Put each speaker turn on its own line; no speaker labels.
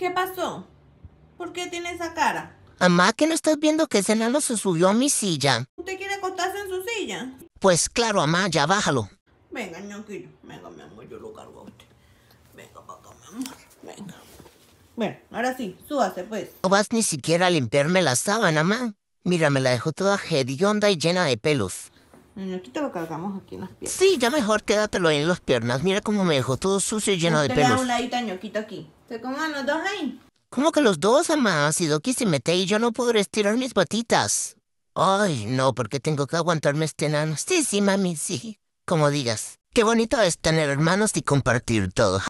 ¿Qué pasó? ¿Por qué tiene esa cara?
Amá, ¿qué no estás viendo que ese enano se subió a mi silla?
¿Usted quiere acostarse en su silla?
Pues claro, Amá, ya bájalo.
Venga, ñoquillo. Venga, mi amor, yo lo cargo a usted. Venga papá, mi amor. Venga.
Bueno, ahora sí, súbase, pues. No vas ni siquiera a limpiarme la sábana, mamá. Mira, me la dejó toda hedionda y llena de pelos.
El aquí lo cargamos aquí en las
piernas. Sí, ya mejor quédatelo ahí en las piernas. Mira cómo me dejó todo sucio y lleno de pelos. Le un
ladito ñoquito aquí. ¿Se coman los dos ahí?
¿Cómo que los dos, mamá? Si Doki se mete y yo no podré estirar mis patitas. Ay, no, porque tengo que aguantarme este enano. Sí, sí, mami, sí. Como digas. Qué bonito es tener hermanos y compartir todo.